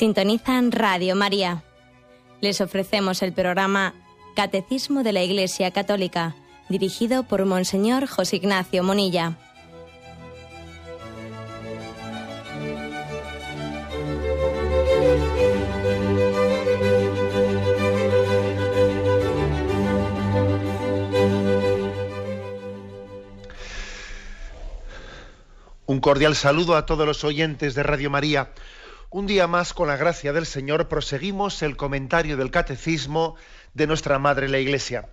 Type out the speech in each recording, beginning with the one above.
Sintonizan Radio María. Les ofrecemos el programa Catecismo de la Iglesia Católica, dirigido por Monseñor José Ignacio Monilla. Un cordial saludo a todos los oyentes de Radio María. Un día más, con la gracia del Señor, proseguimos el comentario del Catecismo de nuestra Madre la Iglesia.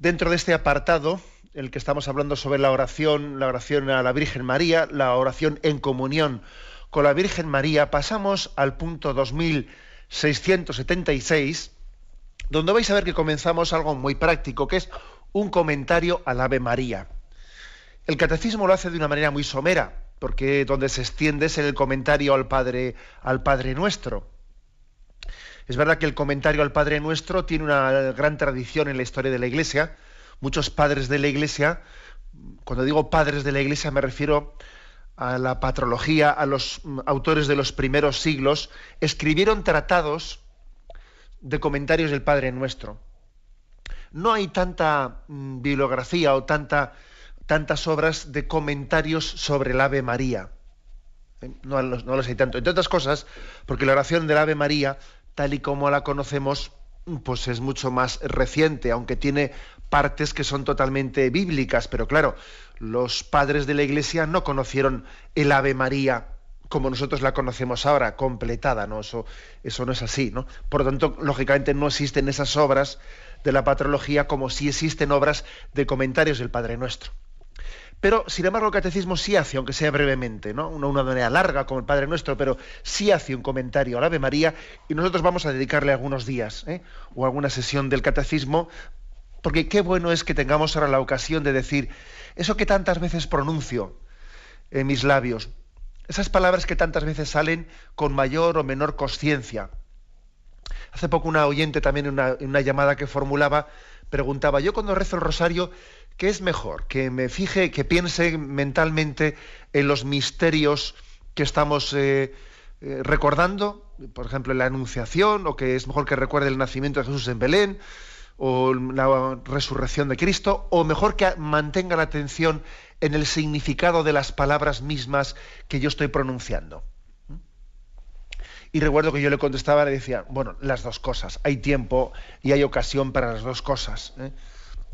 Dentro de este apartado, el que estamos hablando sobre la oración, la oración a la Virgen María, la oración en comunión con la Virgen María, pasamos al punto 2676, donde vais a ver que comenzamos algo muy práctico, que es un comentario al Ave María. El catecismo lo hace de una manera muy somera, porque donde se extiende es en el comentario al Padre, al Padre Nuestro. Es verdad que el comentario al Padre Nuestro tiene una gran tradición en la historia de la Iglesia. Muchos padres de la Iglesia, cuando digo padres de la Iglesia me refiero a la patrología, a los mm, autores de los primeros siglos, escribieron tratados de comentarios del Padre Nuestro. No hay tanta mm, bibliografía o tanta tantas obras de comentarios sobre el Ave María. ¿Eh? No los, no hay tanto. Entre otras cosas, porque la oración del Ave María, tal y como la conocemos, pues es mucho más reciente, aunque tiene partes que son totalmente bíblicas, pero claro, los padres de la Iglesia no conocieron el Ave María como nosotros la conocemos ahora, completada, ¿no? Eso, eso no es así, ¿no? Por lo tanto, lógicamente no existen esas obras de la patrología como si existen obras de comentarios del Padre Nuestro. Pero, sin embargo, el catecismo sí hace, aunque sea brevemente, ¿no? Una, una manera larga, como el Padre Nuestro, pero sí hace un comentario al Ave María y nosotros vamos a dedicarle algunos días ¿eh? o alguna sesión del catecismo, porque qué bueno es que tengamos ahora la ocasión de decir eso que tantas veces pronuncio en mis labios, esas palabras que tantas veces salen con mayor o menor conciencia. Hace poco una oyente también en una llamada que formulaba preguntaba, yo cuando rezo el rosario, ¿qué es mejor? Que me fije, que piense mentalmente en los misterios que estamos eh, eh, recordando, por ejemplo, en la Anunciación, o que es mejor que recuerde el nacimiento de Jesús en Belén, o la resurrección de Cristo, o mejor que mantenga la atención en el significado de las palabras mismas que yo estoy pronunciando. Y recuerdo que yo le contestaba, le decía, bueno, las dos cosas, hay tiempo y hay ocasión para las dos cosas. ¿eh?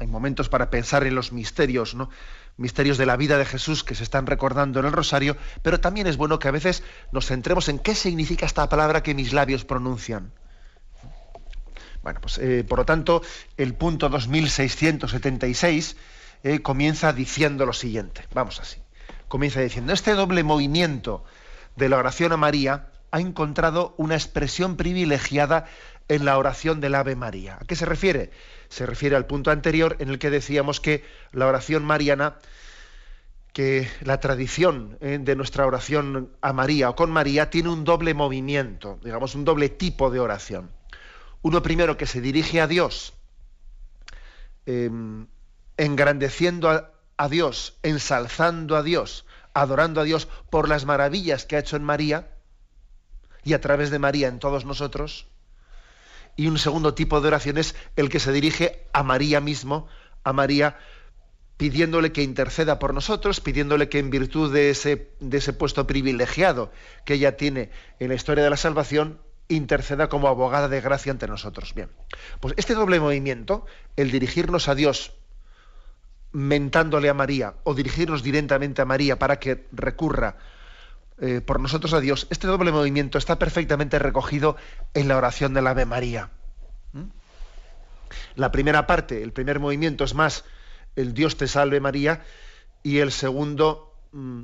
Hay momentos para pensar en los misterios, ¿no? misterios de la vida de Jesús que se están recordando en el rosario, pero también es bueno que a veces nos centremos en qué significa esta palabra que mis labios pronuncian. Bueno, pues eh, por lo tanto, el punto 2676 eh, comienza diciendo lo siguiente. Vamos así. Comienza diciendo, este doble movimiento de la oración a María ha encontrado una expresión privilegiada en la oración del Ave María. ¿A qué se refiere? Se refiere al punto anterior en el que decíamos que la oración mariana, que la tradición eh, de nuestra oración a María o con María tiene un doble movimiento, digamos un doble tipo de oración. Uno primero que se dirige a Dios, em, engrandeciendo a Dios, ensalzando a Dios, adorando a Dios por las maravillas que ha hecho en María, y a través de María en todos nosotros. Y un segundo tipo de oración es el que se dirige a María mismo, a María pidiéndole que interceda por nosotros, pidiéndole que en virtud de ese, de ese puesto privilegiado que ella tiene en la historia de la salvación, interceda como abogada de gracia ante nosotros. Bien, pues este doble movimiento, el dirigirnos a Dios mentándole a María o dirigirnos directamente a María para que recurra eh, por nosotros a Dios. Este doble movimiento está perfectamente recogido en la oración del Ave María. La primera parte, el primer movimiento es más el Dios te salve María y el segundo, mm,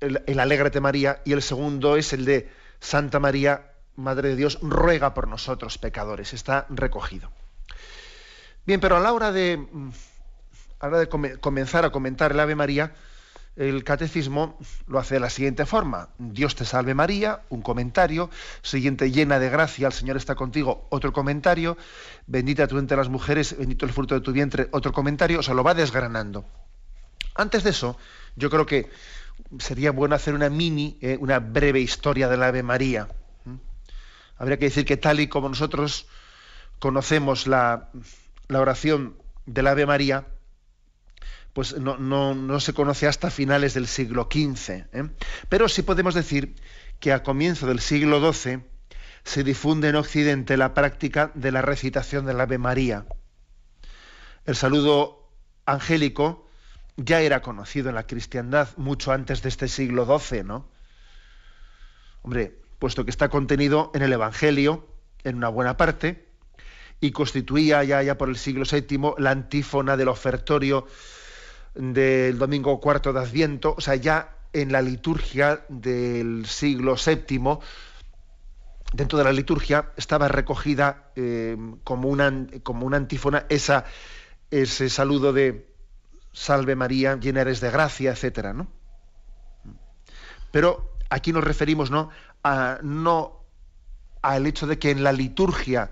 el, el alégrate María y el segundo es el de Santa María, Madre de Dios, ruega por nosotros pecadores. Está recogido. Bien, pero a la hora de, mm, a la hora de comenzar a comentar el Ave María, el catecismo lo hace de la siguiente forma. Dios te salve María, un comentario. Siguiente, llena de gracia, el Señor está contigo, otro comentario. Bendita tú entre las mujeres, bendito el fruto de tu vientre, otro comentario. O sea, lo va desgranando. Antes de eso, yo creo que sería bueno hacer una mini, eh, una breve historia del Ave María. ¿Mm? Habría que decir que tal y como nosotros conocemos la, la oración del Ave María, pues no, se conoce hasta finales del siglo XV. ¿eh? Pero sí podemos decir que a comienzo del siglo XII se difunde en Occidente la práctica de la recitación del Ave María. El saludo angélico ya era conocido en la cristiandad mucho antes de este siglo XII, ¿no? Hombre, puesto que está contenido en el Evangelio, en una buena parte, y constituía ya, ya por el siglo VII la antífona del ofertorio del domingo cuarto de Adviento, o sea, ya en la liturgia del siglo VII, dentro de la liturgia estaba recogida eh, como, una, como una antífona esa, ese saludo de Salve María, llena eres de gracia, etcétera, ¿no? Pero aquí nos referimos ¿no? A, no al hecho de que en la liturgia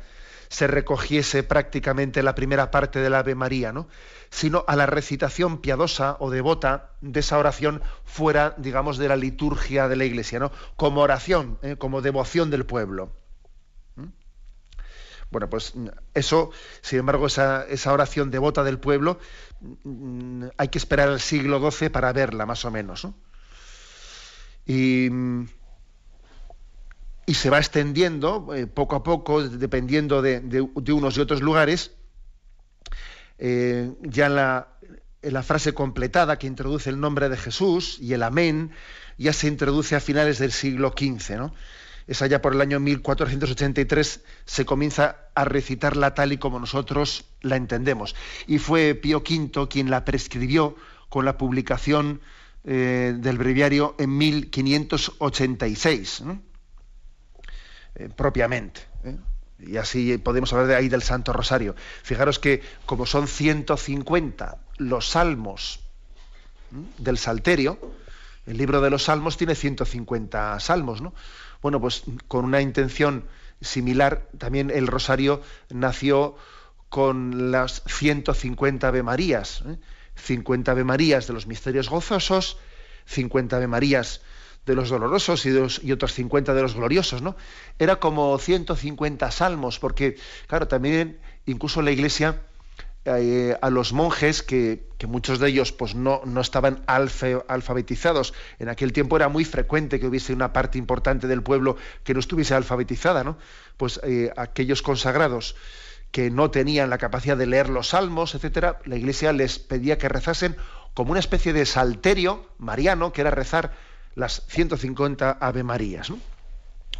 se recogiese prácticamente la primera parte del Ave María, ¿no? sino a la recitación piadosa o devota de esa oración fuera, digamos, de la liturgia de la Iglesia, ¿no? como oración, ¿eh? como devoción del pueblo. ¿Mm? Bueno, pues eso, sin embargo, esa, esa oración devota del pueblo mm, hay que esperar al siglo XII para verla, más o menos. Y mm, y se va extendiendo eh, poco a poco, dependiendo de, unos y otros lugares. Eh, ya la, frase completada que introduce el nombre de Jesús y el amén, ya se introduce a finales del siglo XV. ¿no? Es allá por el año 1483 se comienza a recitarla tal y como nosotros la entendemos. Y fue Pío V quien la prescribió con la publicación eh, del breviario en 1586. ¿no? Eh, propiamente. ¿eh? Y así podemos hablar de ahí del Santo Rosario. Fijaros que como son 150 los salmos del Salterio, el libro de los salmos tiene 150 salmos, ¿no? Bueno, pues con una intención similar, también el Rosario nació con las 150 Ave Marías, 50 ¿eh? Ave Marías de los misterios gozosos, 50 Ave Marías de los dolorosos y, otros 50 de los gloriosos, ¿no? Era como 150 salmos, porque, claro, también incluso la iglesia eh, a los monjes, que, muchos de ellos pues, no, no estaban alfabetizados, en aquel tiempo era muy frecuente que hubiese una parte importante del pueblo que no estuviese alfabetizada, ¿no? Pues eh, aquellos consagrados que no tenían la capacidad de leer los salmos, etcétera, la iglesia les pedía que rezasen como una especie de salterio mariano, que era rezar las 150 Ave Marías.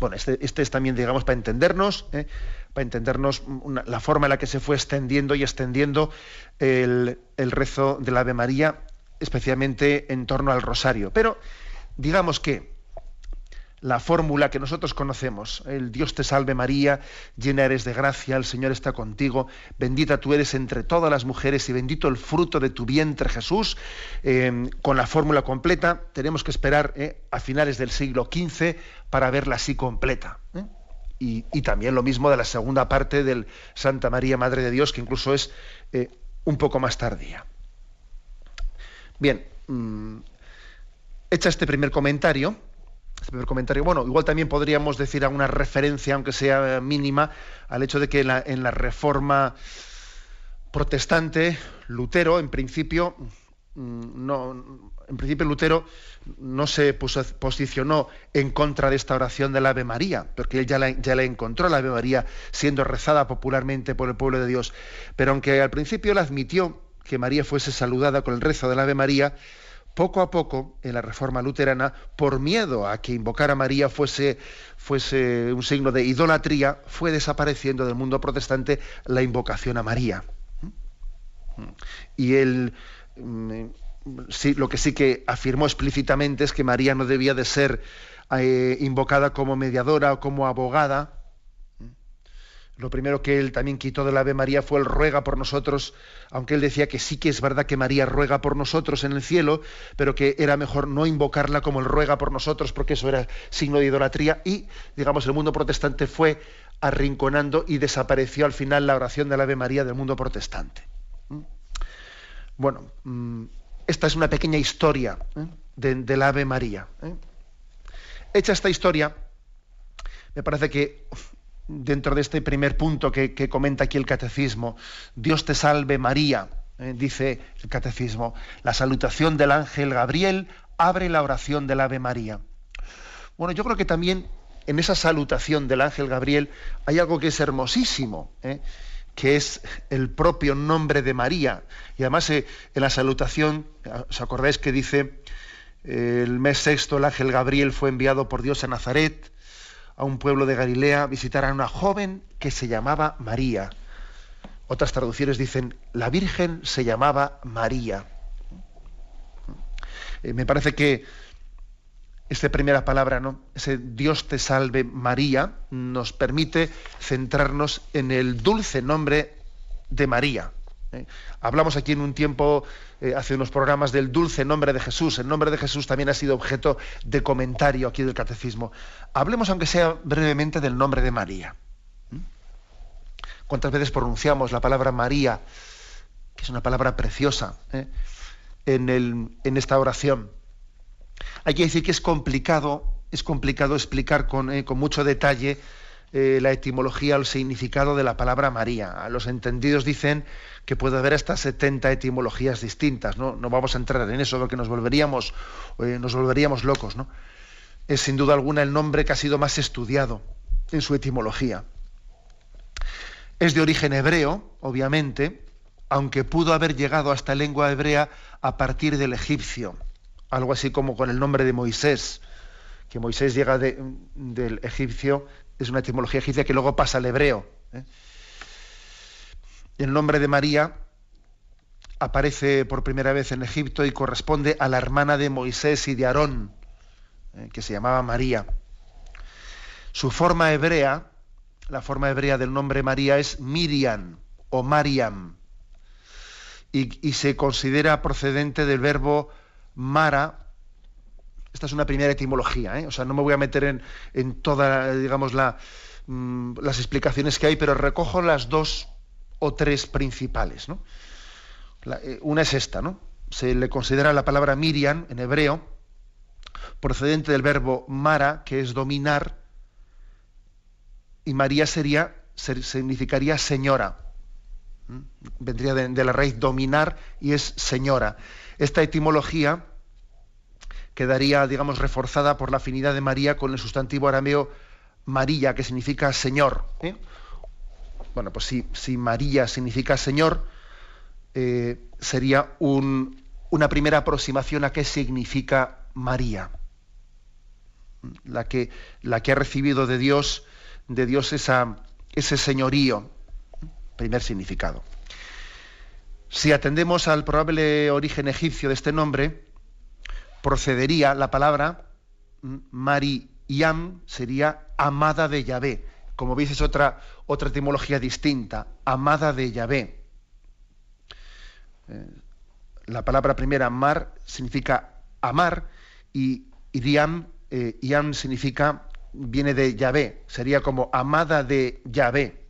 Bueno, este, este, es también, digamos, para entendernos, ¿eh? para entendernos la forma en la que se fue extendiendo y extendiendo el, el rezo del Ave María, especialmente en torno al rosario. Pero digamos que la fórmula que nosotros conocemos. ¿eh? El Dios te salve María, llena eres de gracia, el Señor está contigo, bendita tú eres entre todas las mujeres y bendito el fruto de tu vientre Jesús. Em, con la fórmula completa tenemos que esperar ¿eh? a finales del siglo XV para verla así completa. ¿eh? Y, también lo mismo de la segunda parte del Santa María Madre de Dios, que incluso es un poco más tardía. Bien, mm, hecha este primer comentario, comentario. Bueno, igual también podríamos decir alguna referencia, aunque sea mínima, al hecho de que en la, reforma protestante, Lutero, en principio, mm, no, en principio Lutero no se posicionó en contra de esta oración del Ave María, porque él ya la, ya la, encontró, la Ave María, siendo rezada popularmente por el pueblo de Dios. Pero aunque al principio él admitió que María fuese saludada con el rezo del Ave María, poco a poco en la reforma luterana, por miedo a que invocar a María fuese, un signo de idolatría, fue desapareciendo del mundo protestante la invocación a María. Y él, mm, lo que sí que afirmó explícitamente es que María no debía de ser eh, invocada como mediadora o como abogada, lo primero que él también quitó del Ave María fue el ruega por nosotros, aunque él decía que sí que es verdad que María ruega por nosotros en el cielo, pero que era mejor no invocarla como el ruega por nosotros, porque eso era signo de idolatría. Y, digamos, el mundo protestante fue arrinconando y desapareció al final la oración del Ave María del mundo protestante. ¿Mm? Bueno, mm, esta es una pequeña historia ¿eh? del Ave María. ¿eh? Hecha esta historia, me parece que dentro de este primer punto que, comenta aquí el catecismo, Dios te salve María, eh, dice el catecismo, la salutación del ángel Gabriel abre la oración del Ave María. Bueno, yo creo que también en esa salutación del ángel Gabriel hay algo que es hermosísimo, eh, que es el propio nombre de María. Y además eh, en la salutación, ¿os acordáis que dice, el mes sexto el ángel Gabriel fue enviado por Dios a Nazaret a un pueblo de Galilea visitar a una joven que se llamaba María. Otras traducciones dicen, la Virgen se llamaba María. Eh, me parece que esta primera palabra, ¿no? ese Dios te salve María, nos permite centrarnos en el dulce nombre de María. ¿eh? Hablamos aquí en un tiempo, eh, hace unos programas, del dulce nombre de Jesús. El nombre de Jesús también ha sido objeto de comentario aquí del Catecismo. Hablemos, aunque sea brevemente, del nombre de María. ¿Cuántas veces pronunciamos la palabra María, que es una palabra preciosa, ¿eh? en, esta oración? Hay que decir que es complicado, es complicado explicar con mucho detalle eh, la etimología o el significado de la palabra María. Los entendidos dicen que puede haber hasta 70 etimologías distintas, ¿no? vamos a entrar en eso porque nos volveríamos, eh, nos volveríamos locos, ¿no? Es sin duda alguna el nombre que ha sido más estudiado en su etimología. Es de origen hebreo, obviamente, aunque pudo haber llegado hasta lengua hebrea a partir del egipcio, algo así como con el nombre de Moisés, que Moisés llega del egipcio es una etimología egipcia que luego pasa al hebreo. ¿eh? El nombre de María aparece por primera vez en Egipto y corresponde a la hermana de Moisés y de Aarón, ¿eh? que se llamaba María. Su forma hebrea, la forma hebrea del nombre María es Miriam o Mariam, y se considera procedente del verbo mara esta es una primera etimología, ¿eh? o sea, no me voy a meter en, todas, digamos, mm, las explicaciones que hay, pero recojo las dos o tres principales. ¿no? Eh, una es esta, ¿no? Se le considera la palabra Miriam en hebreo, procedente del verbo mara, que es dominar, y María sería, significaría señora. Vendría de la raíz dominar y es señora. Esta etimología quedaría, digamos, reforzada por la afinidad de María con el sustantivo arameo María, que significa Señor. ¿eh? Bueno, pues si, si, María significa Señor, eh, sería una primera aproximación a qué significa María, la que, la que ha recibido de Dios, de Dios ese señorío, primer significado. Si atendemos al probable origen egipcio de este nombre, procedería la palabra Mariam, sería amada de Yahvé. Como veis es otra, otra etimología distinta, amada de Yahvé. Eh, la palabra primera, mar, significa amar y, y eh, iam significa, viene de Yahvé, sería como amada de Yahvé.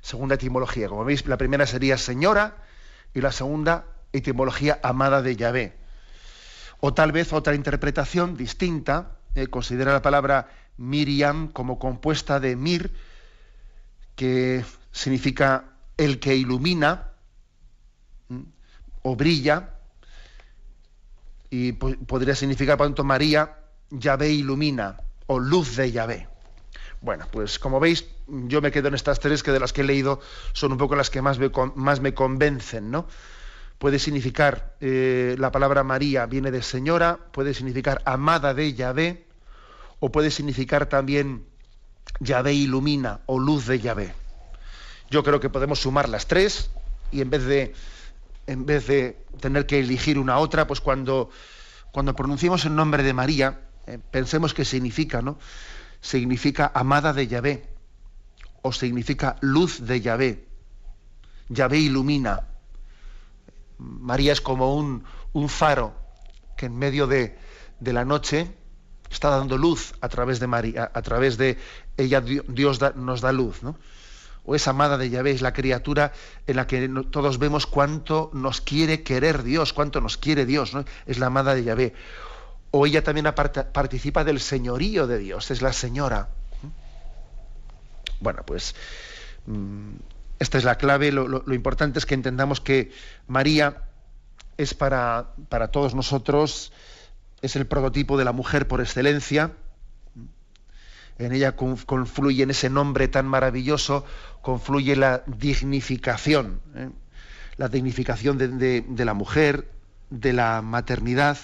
Segunda etimología, como veis, la primera sería señora y la segunda etimología amada de Yahvé. O tal vez otra interpretación distinta eh, considera la palabra Miriam como compuesta de Mir, que significa el que ilumina mm, o brilla, y podría significar, por tanto, María, Yahvé ilumina o luz de Yahvé. Bueno, pues como veis, yo me quedo en estas tres que de las que he leído son un poco las que más más me convencen, ¿no? puede significar, eh, la palabra María viene de señora, puede significar amada de Yahvé, o puede significar también Yahvé ilumina o luz de Yahvé. Yo creo que podemos sumar las tres y en vez de, en vez de tener que elegir una otra, pues cuando, cuando pronunciamos el nombre de María, eh, pensemos que significa, ¿no? Significa amada de Yahvé o significa luz de Yahvé. Yahvé ilumina María es como un, faro que en medio de, la noche está dando luz a través de María, a través de ella Dios nos da luz, ¿no? O es amada de Yahvé, es la criatura en la que todos vemos cuánto nos quiere querer Dios, cuánto nos quiere Dios, ¿no? Es la amada de Yahvé. O ella también participa del señorío de Dios, es la señora. Bueno, pues mm, esta es la clave. Lo, importante es que entendamos que María es para, todos nosotros, es el prototipo de la mujer por excelencia. En ella confluye, en ese nombre tan maravilloso, confluye la dignificación, ¿eh? la dignificación de, la mujer, de la maternidad.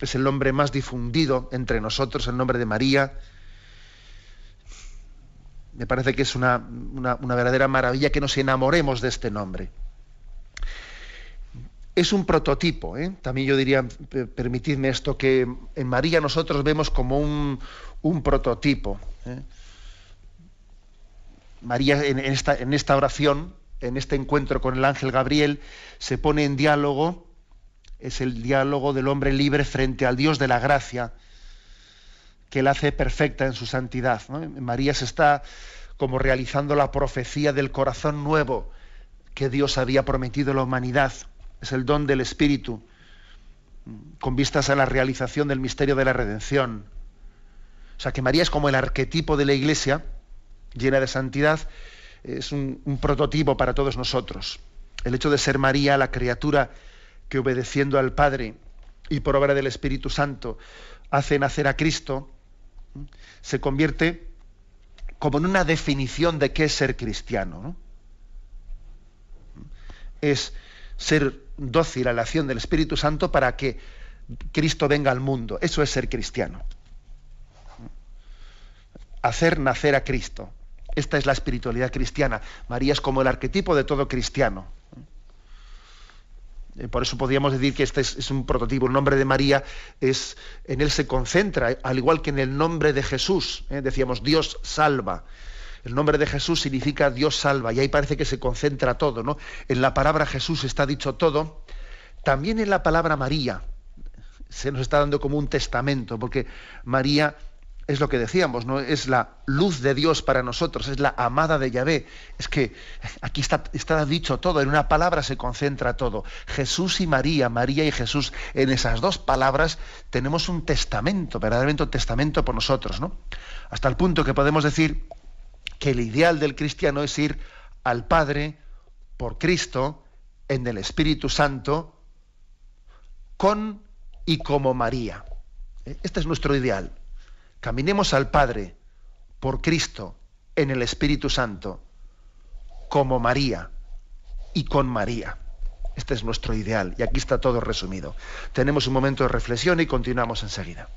Es el nombre más difundido entre nosotros, el nombre de María, me parece que es una, verdadera maravilla que nos enamoremos de este nombre. Es un prototipo, ¿eh? también yo diría, permitidme esto, que en María nosotros vemos como un, prototipo. ¿eh? María esta, en esta oración, en este encuentro con el ángel Gabriel, se pone en diálogo, es el diálogo del hombre libre frente al Dios de la gracia, que la hace perfecta en su santidad. María se está como realizando la profecía del corazón nuevo que Dios había prometido a la humanidad. Es el don del Espíritu, con vistas a la realización del misterio de la redención. O sea que María es como el arquetipo de la Iglesia, llena de santidad, es un prototipo para todos nosotros. El hecho de ser María, la criatura que obedeciendo al Padre y por obra del Espíritu Santo hace nacer a Cristo, se convierte como en una definición de qué es ser cristiano. Es ser dócil a la acción del Espíritu Santo para que Cristo venga al mundo. Eso es ser cristiano. Hacer nacer a Cristo. Esta es la espiritualidad cristiana. María es como el arquetipo de todo cristiano. Eh, por eso podríamos decir que este es, un prototipo, el nombre de María es, en él se concentra, eh, al igual que en el nombre de Jesús. Eh, decíamos, Dios salva. El nombre de Jesús significa Dios salva, y ahí parece que se concentra todo, ¿no? En la palabra Jesús está dicho todo. También en la palabra María se nos está dando como un testamento, porque María es lo que decíamos, ¿no? Es la luz de Dios para nosotros, es la amada de Yahvé. Es que aquí está, está dicho todo, en una palabra se concentra todo. Jesús y María, María y Jesús, en esas dos palabras tenemos un testamento, verdaderamente un testamento por nosotros, ¿no? Hasta el punto que podemos decir que el ideal del cristiano es ir al Padre por Cristo, en el Espíritu Santo, con y como María. ¿Eh? Este es nuestro ideal. Caminemos al Padre por Cristo en el Espíritu Santo, como María y con María. Este es nuestro ideal y aquí está todo resumido. Tenemos un momento de reflexión y continuamos enseguida.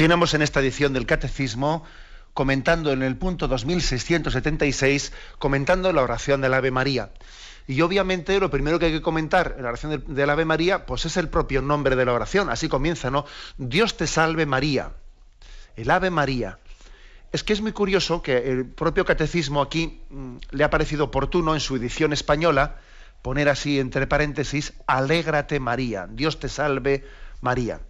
Continuamos en esta edición del Catecismo comentando en el punto 2676, comentando la oración del Ave María. Y obviamente lo primero que hay que comentar en la oración del, Ave María, pues es el propio nombre de la oración. Así comienza, ¿no? Dios te salve María. El Ave María. Es que es muy curioso que el propio catecismo aquí mm, le ha parecido oportuno en su edición española poner así entre paréntesis, alégrate María, Dios te salve María.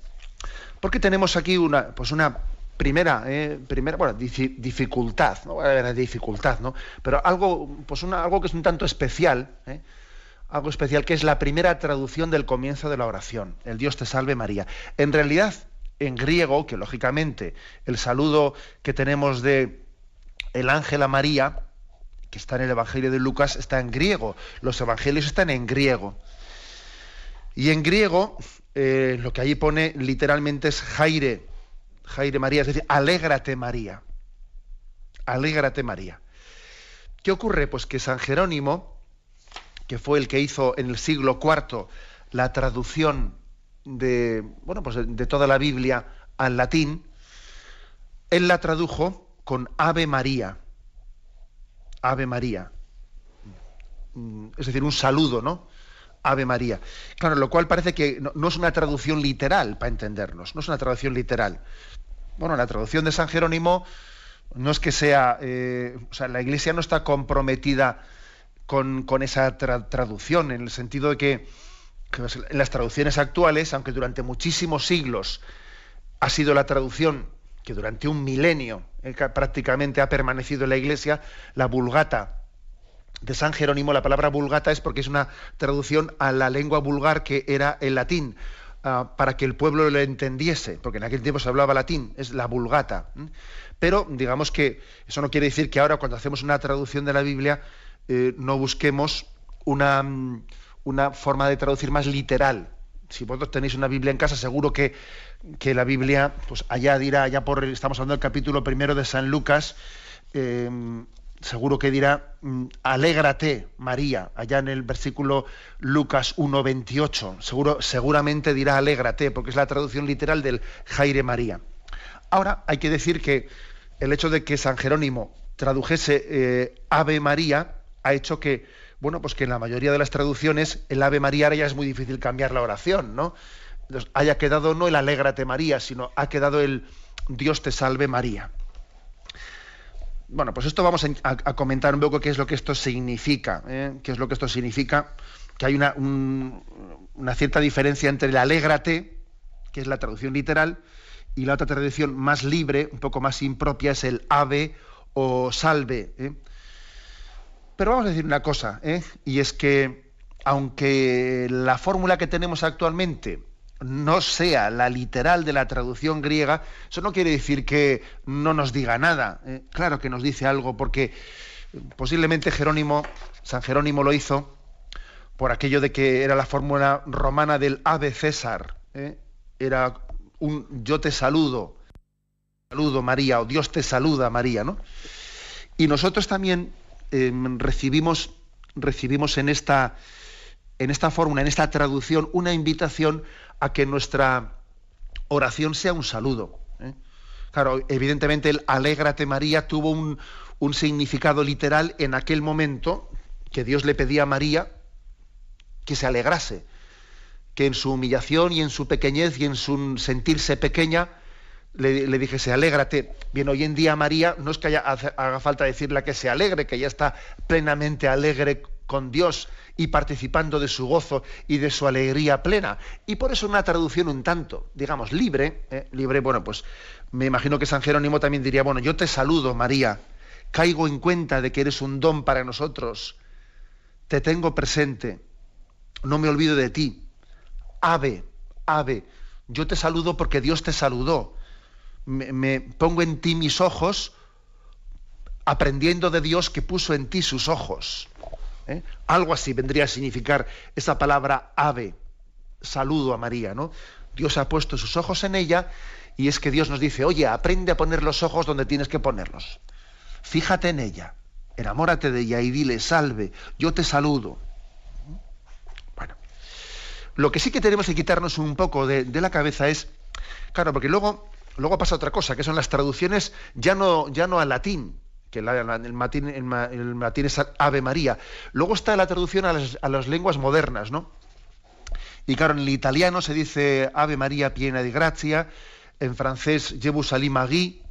Porque tenemos aquí una, pues una primera, eh, primera dificultad, no dificultad, ¿no? Pero algo, pues algo que es un tanto especial, ¿eh? algo especial que es la primera traducción del comienzo de la oración, el Dios te salve María. En realidad, en griego, que lógicamente el saludo que tenemos de el ángel a María, que está en el Evangelio de Lucas, está en griego. Los evangelios están en griego. Y en griego, eh, lo que allí pone literalmente es Jaire, Jaire María, es decir, alégrate María, alégrate María. ¿Qué ocurre? Pues que San Jerónimo, que fue el que hizo en el siglo IV la traducción de, bueno, pues de toda la Biblia al latín, él la tradujo con Ave María. Ave María. Mm, es decir, un saludo, ¿no? Ave María. Claro, lo cual parece que no, es una traducción literal, para entendernos, no es una traducción literal. Bueno, la traducción de San Jerónimo no es que sea, eh, o sea, la Iglesia no está comprometida con, esa traducción, en el sentido de que, en las traducciones actuales, aunque durante muchísimos siglos ha sido la traducción que durante un milenio eh, prácticamente ha permanecido en la Iglesia, la vulgata de San Jerónimo, la palabra vulgata es porque es una traducción a la lengua vulgar que era el latín, ah, para que el pueblo lo entendiese, porque en aquel tiempo se hablaba latín, es la vulgata. Pero digamos que eso no quiere decir que ahora cuando hacemos una traducción de la Biblia eh, no busquemos una, mm, una forma de traducir más literal. Si vosotros tenéis una Biblia en casa, seguro que, la Biblia, pues allá dirá, allá por, estamos hablando del capítulo primero de San Lucas, eh, seguro que dirá, mm, alégrate, María, allá en el versículo Lucas 1.28. Seguro, seguramente dirá, alégrate, porque es la traducción literal del Jaire María. Ahora, hay que decir que el hecho de que San Jerónimo tradujese eh, Ave María ha hecho que, bueno, pues que en la mayoría de las traducciones el Ave María ahora ya es muy difícil cambiar la oración, ¿no? Entonces, haya quedado no el Alégrate María, sino ha quedado el Dios te salve María. Bueno, pues esto vamos a, comentar un poco qué es lo que esto significa, ¿eh? qué es lo que esto significa, que hay una, cierta diferencia entre el alégrate, que es la traducción literal, y la otra traducción más libre, un poco más impropia, es el ave o salve. ¿eh? Pero vamos a decir una cosa, ¿eh? y es que aunque la fórmula que tenemos actualmente no sea la literal de la traducción griega, eso no quiere decir que no nos diga nada. Eh, claro que nos dice algo, porque eh, posiblemente Jerónimo, San Jerónimo lo hizo por aquello de que era la fórmula romana del ave César. Eh, era un yo te saludo, saludo María, o Dios te saluda María, ¿no? Y nosotros también em, recibimos, recibimos en esta, en esta fórmula, en esta traducción, una invitación a que nuestra oración sea un saludo. ¿eh? Claro, evidentemente el Alégrate María tuvo un, un significado literal en aquel momento que Dios le pedía a María que se alegrase, que en su humillación y en su pequeñez y en su sentirse pequeña, le, le, dijese, alégrate. Bien, hoy en día María no es que haya, haga falta decirle que se alegre, que ya está plenamente alegre con Dios y participando de su gozo y de su alegría plena. Y por eso una traducción un tanto, digamos, libre, ¿eh? libre, bueno, pues me imagino que San Jerónimo también diría, bueno, yo te saludo, María, caigo en cuenta de que eres un don para nosotros, te tengo presente, no me olvido de ti, ave, ave, yo te saludo porque Dios te saludó, me pongo en ti mis ojos, aprendiendo de Dios que puso en ti sus ojos. ¿eh? Algo así vendría a significar esa palabra ave, saludo a María, ¿no? Dios ha puesto sus ojos en ella y es que Dios nos dice, oye, aprende a poner los ojos donde tienes que ponerlos. Fíjate en ella, enamórate de ella y dile, salve, yo te saludo. Bueno, lo que sí que tenemos que quitarnos un poco de, la cabeza es, claro, porque luego, luego pasa otra cosa, que son las traducciones ya no, ya no al latín, que la, el, matín, es Ave María. Luego está la traducción a las, lenguas modernas, ¿no? Y claro, en el italiano se dice Ave María piena de grazia, en francés vous Magui,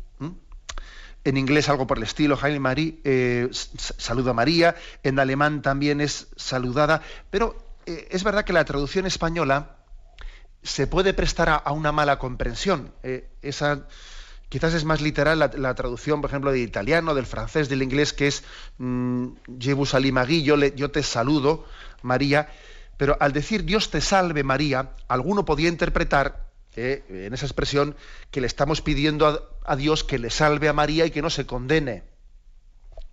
en inglés algo por el estilo, Hail Marie, eh, saluda a María, en alemán también es saludada, pero eh, es verdad que la traducción española se puede prestar a, una mala comprensión. Eh, esa Quizás es más literal la, traducción, por ejemplo, del italiano, del francés, del inglés, que es mm, Jebus yo, te saludo, María. Pero al decir Dios te salve, María, alguno podía interpretar eh, en esa expresión que le estamos pidiendo a, Dios que le salve a María y que no se condene.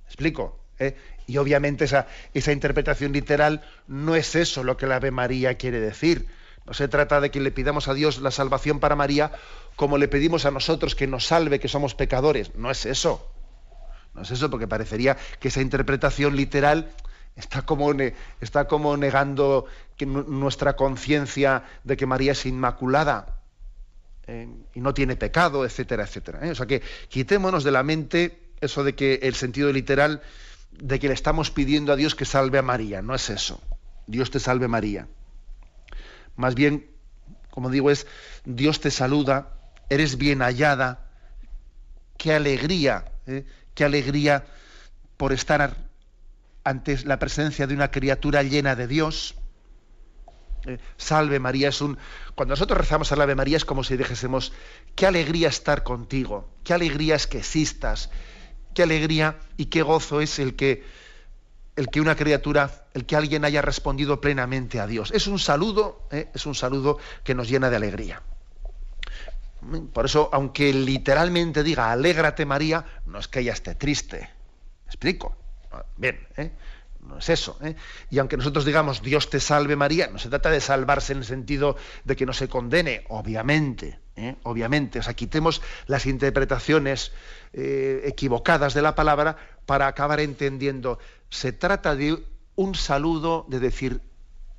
explico? Eh, y obviamente esa, esa interpretación literal no es eso lo que la Ave María quiere decir no se trata de que le pidamos a Dios la salvación para María como le pedimos a nosotros que nos salve, que somos pecadores. No es eso. No es eso, porque parecería que esa interpretación literal está como, está como negando nuestra conciencia de que María es inmaculada eh, y no tiene pecado, etcétera, etcétera. ¿eh? O sea que quitémonos de la mente eso de que el sentido literal de que le estamos pidiendo a Dios que salve a María. No es eso. Dios te salve María. Más bien, como digo, es Dios te saluda, eres bien hallada, qué alegría, ¿eh? qué alegría por estar ante la presencia de una criatura llena de Dios. ¿eh? salve María es un... Cuando nosotros rezamos al Ave María es como si dijésemos, qué alegría estar contigo, qué alegría es que existas, qué alegría y qué gozo es el que el que una criatura, el que alguien haya respondido plenamente a Dios. Es un saludo, ¿eh? es un saludo que nos llena de alegría. Por eso, aunque literalmente diga, alégrate María, no es que ella esté triste. explico? Ah, bien, ¿eh? no es eso. ¿eh? Y aunque nosotros digamos, Dios te salve María, no se trata de salvarse en el sentido de que no se condene, obviamente. obviamente. O sea, quitemos las interpretaciones equivocadas de la palabra para acabar entendiendo se trata de un saludo de decir,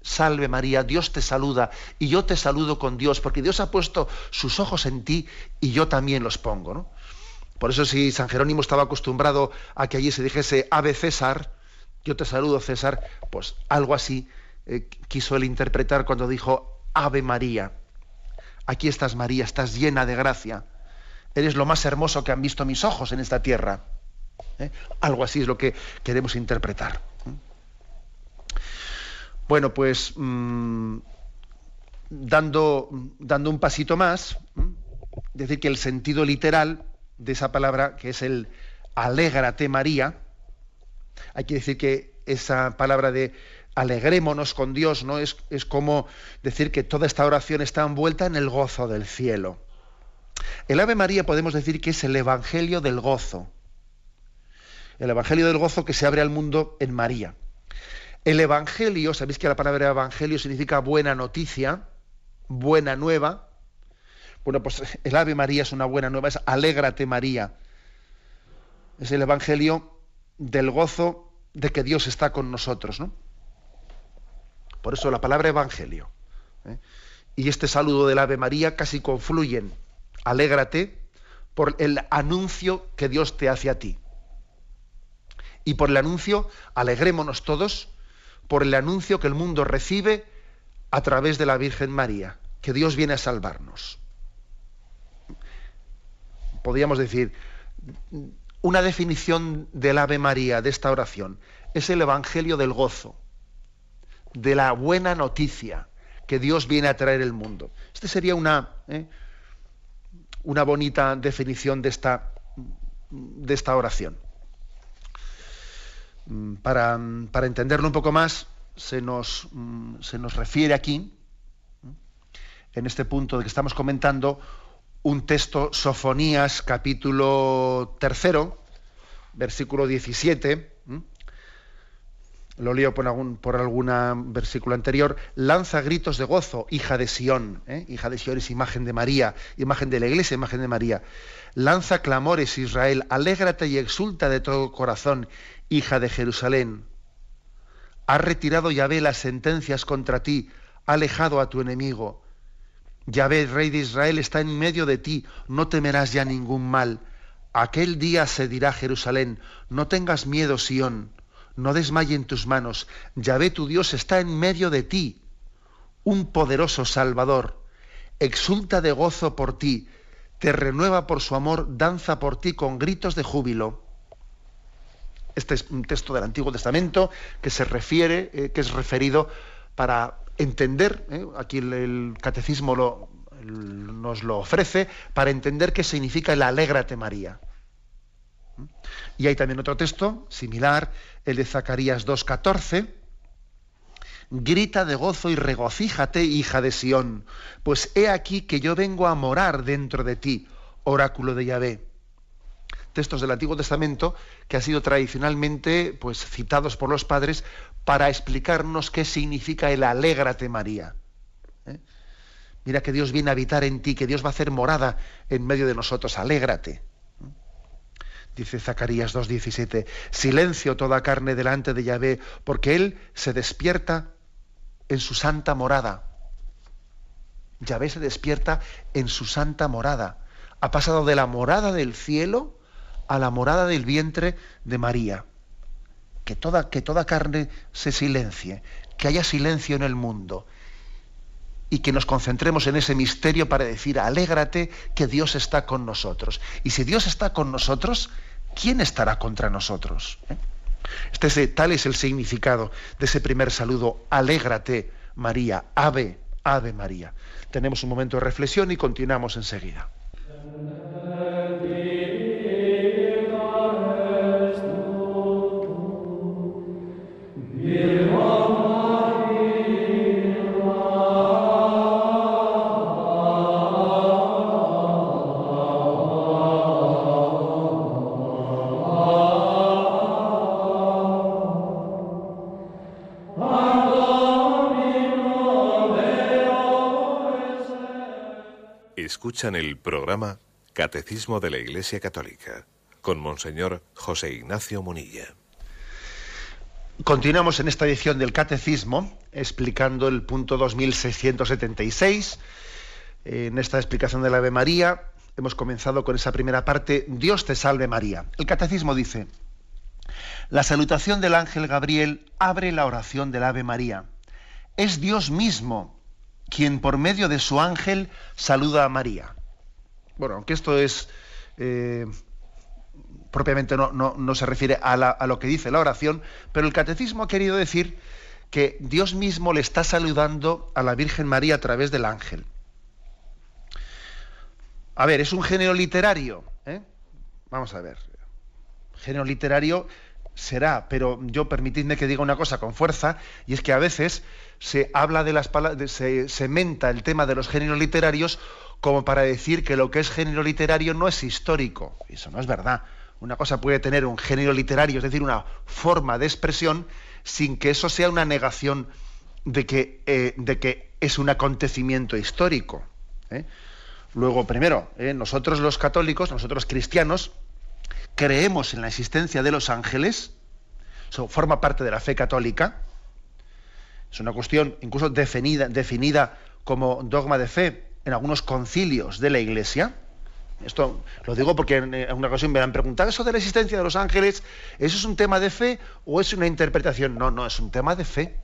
salve María, Dios te saluda y yo te saludo con Dios, porque Dios ha puesto sus ojos en ti y yo también los pongo. Por eso si San Jerónimo estaba acostumbrado a que allí se dijese, ave César, yo te saludo César, pues algo así eh, quiso él interpretar cuando dijo, ave María. Aquí estás María, estás llena de gracia. Eres lo más hermoso que han visto mis ojos en esta tierra. ¿Eh? Algo así es lo que queremos interpretar. ¿Eh? Bueno, pues mm, dando, dando, un pasito más, ¿eh? decir que el sentido literal de esa palabra, que es el alégrate María, hay que decir que esa palabra de alegrémonos con Dios, ¿no? Es, es como decir que toda esta oración está envuelta en el gozo del cielo. El Ave María podemos decir que es el Evangelio del gozo el Evangelio del gozo que se abre al mundo en María. El Evangelio, sabéis que la palabra Evangelio significa buena noticia, buena nueva. Bueno, pues el Ave María es una buena nueva, es Alégrate María. Es el Evangelio del gozo de que Dios está con nosotros, ¿no? Por eso la palabra Evangelio ¿eh? y este saludo del Ave María casi confluyen. Alégrate por el anuncio que Dios te hace a ti. Y por el anuncio, alegrémonos todos, por el anuncio que el mundo recibe a través de la Virgen María, que Dios viene a salvarnos. Podríamos decir, una definición del Ave María, de esta oración, es el Evangelio del gozo, de la buena noticia que Dios viene a traer el mundo. Esta sería una, ¿eh? una bonita definición de esta, de esta oración. Mm, mm, para, entenderlo un poco más, se nos, mm, se nos refiere aquí, en este punto de que estamos comentando, un texto, Sofonías, capítulo tercero, versículo 17, lo leo por algún alguna versículo anterior, lanza gritos de gozo, hija de Sión, ¿eh? hija de Sión es imagen de María, imagen de la iglesia, imagen de María. Lanza clamores, Israel, alégrate y exulta de todo corazón, hija de Jerusalén. Ha retirado Yahvé las sentencias contra ti, ha alejado a tu enemigo. Yahvé, rey de Israel, está en medio de ti, no temerás ya ningún mal. Aquel día se dirá Jerusalén, no tengas miedo, Sión no desmayen tus manos. Yahvé tu Dios está en medio de ti, un poderoso Salvador. Exulta de gozo por ti, te renueva por su amor, danza por ti con gritos de júbilo. Este es un texto del Antiguo Testamento que se refiere, eh, que es referido para entender, eh, aquí el, catecismo nos lo ofrece, para entender qué significa el alégrate María. Y hay también otro texto similar, el de Zacarías 2.14. Grita de gozo y regocíjate, hija de Sión, pues he aquí que yo vengo a morar dentro de ti, oráculo de Yahvé. Textos del Antiguo Testamento que han sido tradicionalmente pues, citados por los padres para explicarnos qué significa el alégrate María. ¿eh? Mira que Dios viene a habitar en ti, que Dios va a hacer morada en medio de nosotros, alégrate dice Zacarías 2.17, silencio toda carne delante de Yahvé, porque Él se despierta en su santa morada. Yahvé se despierta en su santa morada. Ha pasado de la morada del cielo a la morada del vientre de María. Que toda, que toda carne se silencie, que haya silencio en el mundo y que nos concentremos en ese misterio para decir, alégrate que Dios está con nosotros. Y si Dios está con nosotros, ¿quién estará contra nosotros? ¿Eh? Este es, tal es el significado de ese primer saludo, alégrate María, ave, ave María. Tenemos un momento de reflexión y continuamos enseguida. en el programa Catecismo de la Iglesia Católica con Monseñor José Ignacio Munilla. Continuamos en esta edición del Catecismo explicando el punto 2676. En esta explicación del Ave María hemos comenzado con esa primera parte, Dios te salve María. El Catecismo dice, la salutación del ángel Gabriel abre la oración del Ave María. Es Dios mismo quien por medio de su ángel saluda a María. Bueno, aunque esto es eh, propiamente no, se refiere a, lo que dice la oración, pero el catecismo ha querido decir que Dios mismo le está saludando a la Virgen María a través del ángel. A ver, es un género literario. ¿eh? Vamos a ver. Género literario será, pero yo permitidme que diga una cosa con fuerza, y es que a veces se habla de las palabras, se menta el tema de los géneros literarios como para decir que lo que es género literario no es histórico. Eso no es verdad. Una cosa puede tener un género literario, es decir, una forma de expresión, sin que eso sea una negación de que, eh, de que es un acontecimiento histórico. ¿eh? Luego, primero, eh, nosotros los católicos, nosotros cristianos, creemos en la existencia de los ángeles, eso forma parte de la fe católica, es una cuestión incluso definida, definida como dogma de fe en algunos concilios de la Iglesia. Esto lo digo porque en, eh, alguna una ocasión me han preguntado, ¿eso de la existencia de los ángeles, eso es un tema de fe o es una interpretación? No, no, es un tema de fe.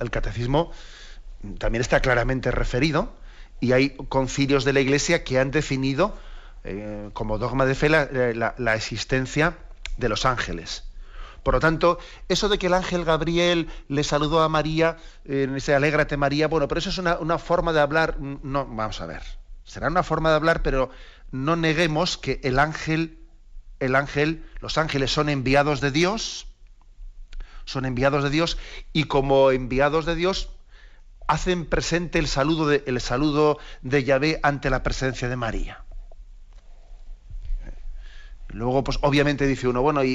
El catecismo también está claramente referido y hay concilios de la Iglesia que han definido eh, como dogma de fe la eh, existencia de los ángeles. Por lo tanto, eso de que el ángel Gabriel le saludó a María, eh, se alégrate María, bueno, pero eso es una, forma de hablar, no, vamos a ver, será una forma de hablar, pero no neguemos que el ángel, el ángel, los ángeles son enviados de Dios, son enviados de Dios, y como enviados de Dios, hacen presente el saludo el saludo de Yahvé ante la presencia de María. Luego, pues obviamente dice uno, bueno, eh,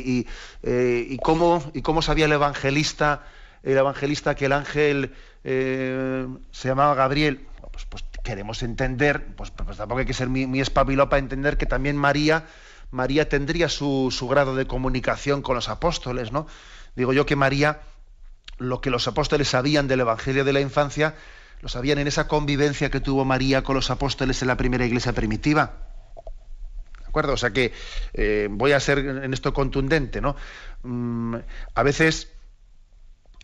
¿y, cómo, ¿y cómo sabía el evangelista, el evangelista que el ángel eh, se llamaba Gabriel? Pues, pues, queremos entender, pues, pues, tampoco hay que ser muy, espabiló para entender que también María, María tendría su, su grado de comunicación con los apóstoles, ¿no? Digo yo que María, lo que los apóstoles sabían del Evangelio de la infancia, lo sabían en esa convivencia que tuvo María con los apóstoles en la primera iglesia primitiva acuerdo? O sea que eh, voy a ser en esto contundente, ¿no? Mm, a veces.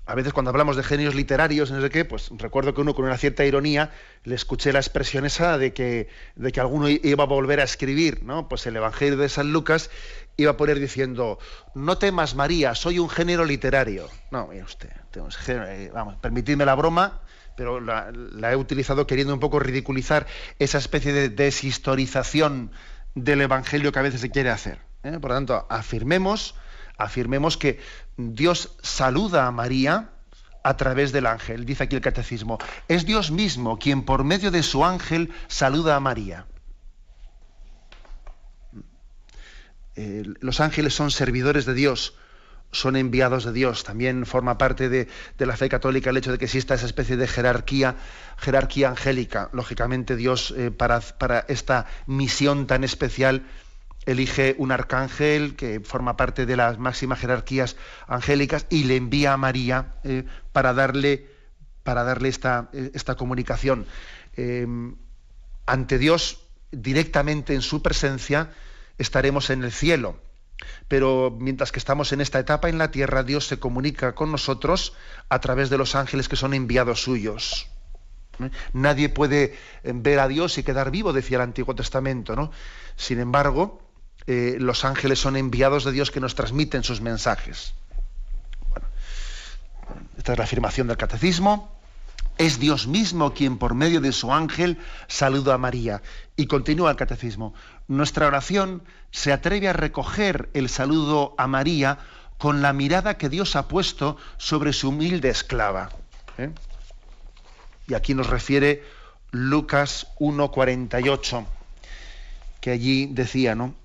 A veces cuando hablamos de genios literarios, no sé qué, pues recuerdo que uno con una cierta ironía le escuché la expresión esa de que, de que alguno iba a volver a escribir, ¿no? Pues el Evangelio de San Lucas iba a poner diciendo, no temas María, soy un género literario. No, mire usted, género, eh, vamos, permitidme la broma, pero la, he utilizado queriendo un poco ridiculizar esa especie de deshistorización del Evangelio que a veces se quiere hacer. ¿eh? Por lo tanto, afirmemos, afirmemos que Dios saluda a María a través del ángel, dice aquí el catecismo. Es Dios mismo quien por medio de su ángel saluda a María. Eh, los ángeles son servidores de Dios, son enviados de Dios. También forma parte de, la fe católica el hecho de que exista esa especie de jerarquía, jerarquía angélica. Lógicamente Dios eh, para, para, esta misión tan especial elige un arcángel que forma parte de las máximas jerarquías angélicas y le envía a María eh, para darle, para darle esta, eh, esta comunicación. ante Dios, directamente en su presencia, estaremos en el cielo pero mientras que estamos en esta etapa en la tierra, Dios se comunica con nosotros a través de los ángeles que son enviados suyos. ¿Eh? Nadie puede eh, ver a Dios y quedar vivo, decía el Antiguo Testamento. Sin embargo, eh, los ángeles son enviados de Dios que nos transmiten sus mensajes. esta es la afirmación del catecismo. Es Dios mismo quien por medio de su ángel saluda a María. Y continúa el catecismo. Nuestra oración se atreve a recoger el saludo a María con la mirada que Dios ha puesto sobre su humilde esclava. ¿eh? Y aquí nos refiere Lucas 1.48, que allí decía, ¿no?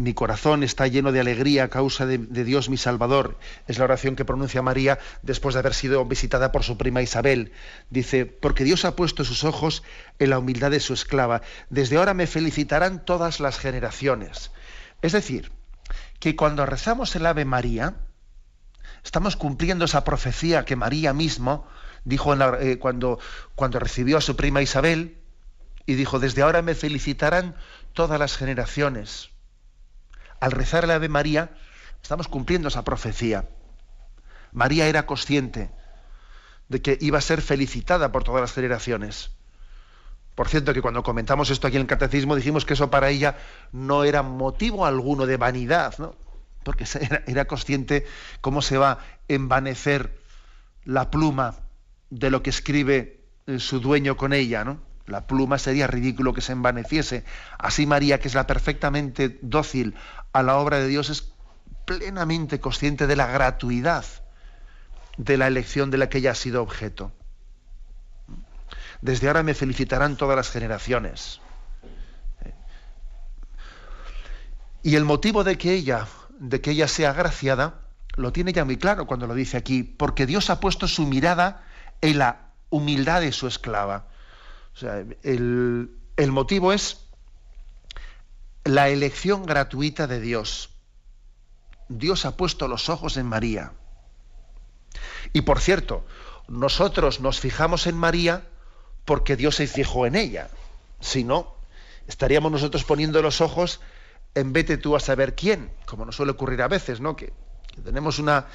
mi corazón está lleno de alegría a causa de, Dios mi Salvador. Es la oración que pronuncia María después de haber sido visitada por su prima Isabel. Dice, porque Dios ha puesto sus ojos en la humildad de su esclava. Desde ahora me felicitarán todas las generaciones. Es decir, que cuando rezamos el Ave María, estamos cumpliendo esa profecía que María mismo dijo eh, cuando, cuando recibió a su prima Isabel y dijo, desde ahora me felicitarán todas las generaciones al rezar la Ave María, estamos cumpliendo esa profecía. María era consciente de que iba a ser felicitada por todas las generaciones. Por cierto, que cuando comentamos esto aquí en el Catecismo dijimos que eso para ella no era motivo alguno de vanidad, ¿no? porque era, era consciente cómo se va a envanecer la pluma de lo que escribe eh, su dueño con ella, ¿no? La pluma sería ridículo que se envaneciese. Así María, que es la perfectamente dócil a la obra de Dios, es plenamente consciente de la gratuidad de la elección de la que ella ha sido objeto. Desde ahora me felicitarán todas las generaciones. Y el motivo de que ella, de que ella sea agraciada, lo tiene ya muy claro cuando lo dice aquí, porque Dios ha puesto su mirada en la humildad de su esclava. O sea, el, motivo es la elección gratuita de Dios. Dios ha puesto los ojos en María. Y por cierto, nosotros nos fijamos en María porque Dios se fijó en ella. Si no, estaríamos nosotros poniendo los ojos en vete tú a saber quién, como nos suele ocurrir a veces, ¿no? que tenemos una,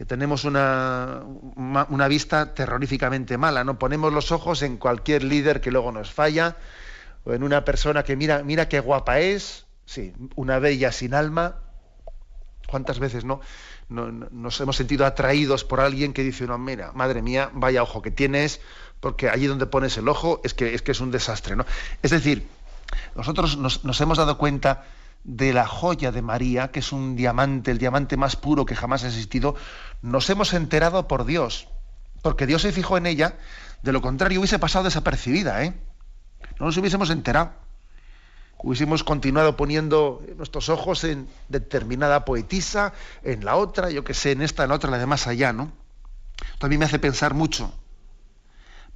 que tenemos una, una vista terroríficamente mala, ¿no? Ponemos los ojos en cualquier líder que luego nos falla, o en una persona que mira, mira qué guapa es, sí, una bella sin alma. ¿Cuántas veces no? nos hemos sentido atraídos por alguien que dice, no, mira, madre mía, vaya ojo que tienes, porque allí donde pones el ojo es que es, que es un desastre, ¿no? Es decir, nosotros nos hemos dado cuenta de la joya de María, que es un diamante, el diamante más puro que jamás ha existido, nos hemos enterado por Dios, porque Dios se fijó en ella, de lo contrario hubiese pasado desapercibida, ¿eh? No nos hubiésemos enterado. Hubiésemos continuado poniendo nuestros ojos en determinada poetisa, en la otra, yo que sé, en esta, en la otra, en la de más allá, ¿no? Esto a mí me hace pensar mucho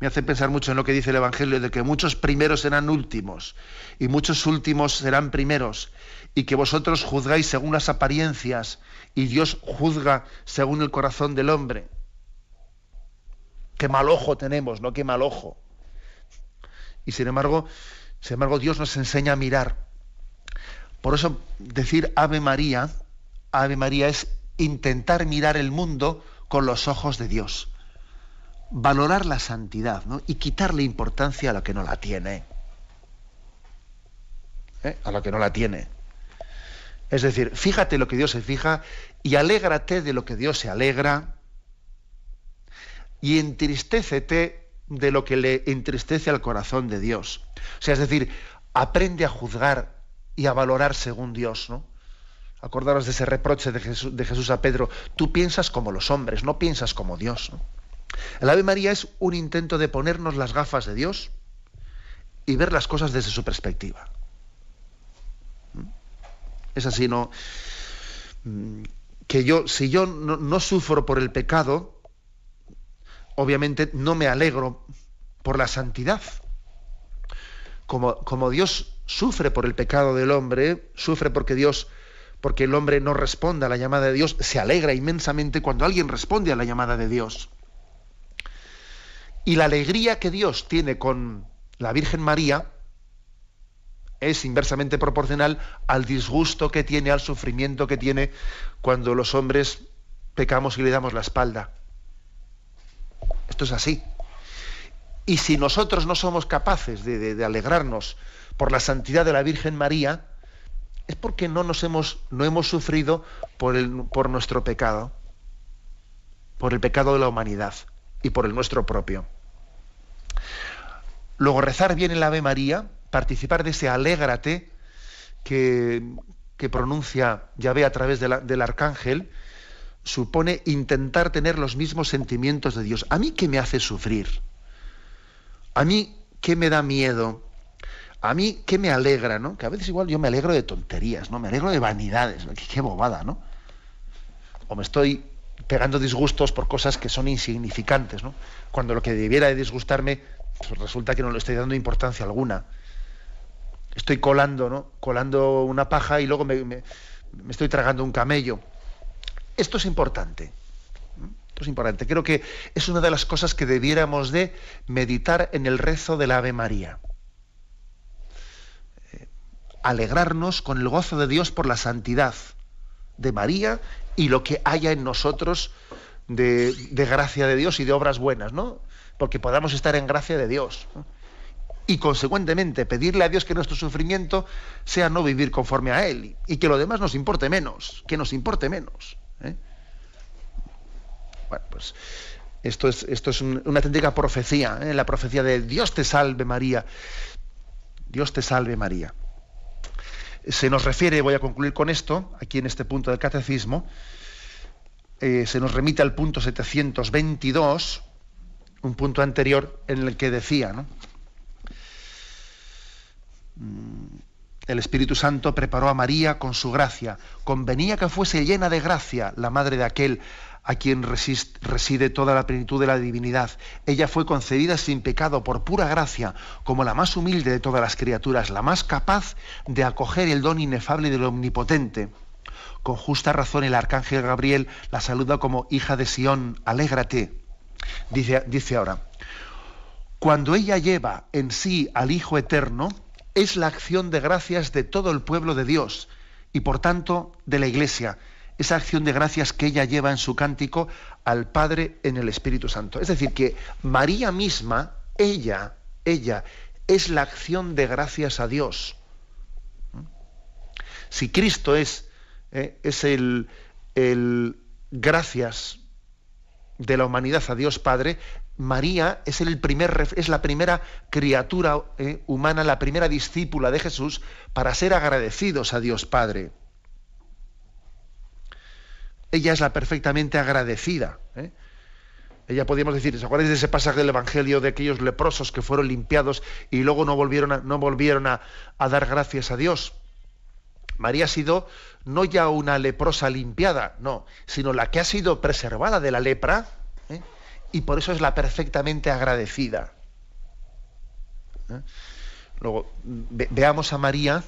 me hace pensar mucho en lo que dice el Evangelio, de que muchos primeros serán últimos y muchos últimos serán primeros, y que vosotros juzgáis según las apariencias y Dios juzga según el corazón del hombre. Qué mal ojo tenemos, ¿no? Qué mal ojo. Y sin embargo, sin embargo, Dios nos enseña a mirar. Por eso decir Ave María, Ave María es intentar mirar el mundo con los ojos de Dios valorar la santidad ¿no? y quitarle importancia a lo que no la tiene. ¿Eh? A lo que no la tiene. Es decir, fíjate lo que Dios se fija y alégrate de lo que Dios se alegra y entristécete de lo que le entristece al corazón de Dios. O sea, es decir, aprende a juzgar y a valorar según Dios, ¿no? Acordaros de ese reproche de Jesús, de Jesús a Pedro, tú piensas como los hombres, no piensas como Dios. ¿no? El Ave María es un intento de ponernos las gafas de Dios y ver las cosas desde su perspectiva. ¿Mm? Es así, ¿no? Mm, que yo, si yo no, sufro por el pecado, obviamente no me alegro por la santidad. Como, como, Dios sufre por el pecado del hombre, sufre porque Dios, porque el hombre no responde a la llamada de Dios, se alegra inmensamente cuando alguien responde a la llamada de Dios. Y la alegría que Dios tiene con la Virgen María es inversamente proporcional al disgusto que tiene, al sufrimiento que tiene cuando los hombres pecamos y le damos la espalda. Esto es así. Y si nosotros no somos capaces de, alegrarnos por la santidad de la Virgen María, es porque no nos hemos, no hemos sufrido por, el, por nuestro pecado, por el pecado de la humanidad y por el nuestro propio. Luego rezar bien el Ave María, participar de ese alégrate que, que pronuncia Yahvé a través del arcángel, supone intentar tener los mismos sentimientos de Dios. ¿A mí qué me hace sufrir? ¿A mí qué me da miedo? ¿A mí qué me alegra? ¿no? Que a veces igual yo me alegro de tonterías, ¿no? me alegro de vanidades, qué bobada, ¿no? O me estoy pegando disgustos por cosas que son insignificantes, ¿no? Cuando lo que debiera de disgustarme pues resulta que no le estoy dando importancia alguna. Estoy colando, ¿no? Colando una paja y luego me, estoy tragando un camello. Esto es importante. Esto es importante. Creo que es una de las cosas que debiéramos de meditar en el rezo del Ave María. Eh, alegrarnos con el gozo de Dios por la santidad de María y lo que haya en nosotros de, gracia de Dios y de obras buenas, ¿no? Porque podamos estar en gracia de Dios. Y consecuentemente pedirle a Dios que nuestro sufrimiento sea no vivir conforme a Él y que lo demás nos importe menos, que nos importe menos. ¿eh? Bueno, pues esto es, esto es una auténtica profecía, ¿eh? la profecía de Dios te salve María. Dios te salve María se nos refiere, voy a concluir con esto, aquí en este punto del catecismo, eh, se nos remite al punto 722, un punto anterior en el que decía, ¿no? Mm, el Espíritu Santo preparó a María con su gracia. Convenía que fuese llena de gracia, la madre de aquel a quien reside toda la plenitud de la divinidad. Ella fue concebida sin pecado por pura gracia, como la más humilde de todas las criaturas, la más capaz de acoger el don inefable del Omnipotente. Con justa razón el arcángel Gabriel la saluda como hija de Sión, alégrate. Dice, dice ahora, cuando ella lleva en sí al Hijo Eterno, es la acción de gracias de todo el pueblo de Dios y por tanto de la Iglesia esa acción de gracias que ella lleva en su cántico al Padre en el Espíritu Santo. Es decir, que María misma, ella, ella, es la acción de gracias a Dios. Si Cristo es, eh, es el, el gracias de la humanidad a Dios Padre, María es, el primer, es la primera criatura eh, humana, la primera discípula de Jesús para ser agradecidos a Dios Padre. Ella es la perfectamente agradecida. ¿eh? Ella podríamos decir, ¿se acuerdan de ese pasaje del Evangelio de aquellos leprosos que fueron limpiados y luego no volvieron a, no volvieron a, dar gracias a Dios? María ha sido no ya una leprosa limpiada, no, sino la que ha sido preservada de la lepra ¿eh? y por eso es la perfectamente agradecida. ¿eh? Luego veamos a María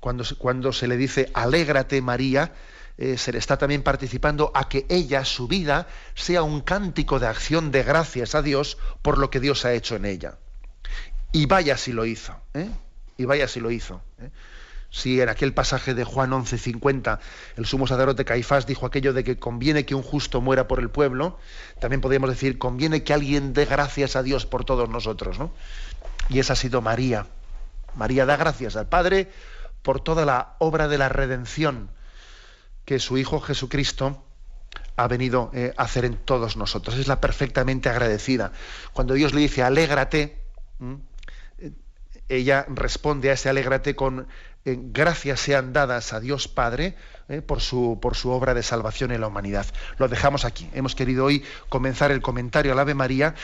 cuando, cuando se le dice, alégrate María, eh, se le está también participando a que ella, su vida, sea un cántico de acción de gracias a Dios por lo que Dios ha hecho en ella. Y vaya si lo hizo, ¿eh? y vaya si lo hizo. ¿eh? Si en aquel pasaje de Juan 11:50 el sumo sacerdote Caifás dijo aquello de que conviene que un justo muera por el pueblo, también podríamos decir conviene que alguien dé gracias a Dios por todos nosotros. ¿no? Y esa ha sido María. María da gracias al Padre por toda la obra de la redención que su Hijo Jesucristo ha venido eh, a hacer en todos nosotros. Es la perfectamente agradecida. Cuando Dios le dice, alégrate, eh, ella responde a ese alégrate con eh, gracias sean dadas a Dios Padre por, su, por su obra de salvación en la humanidad. Lo dejamos aquí. Hemos querido hoy comenzar el comentario al Ave María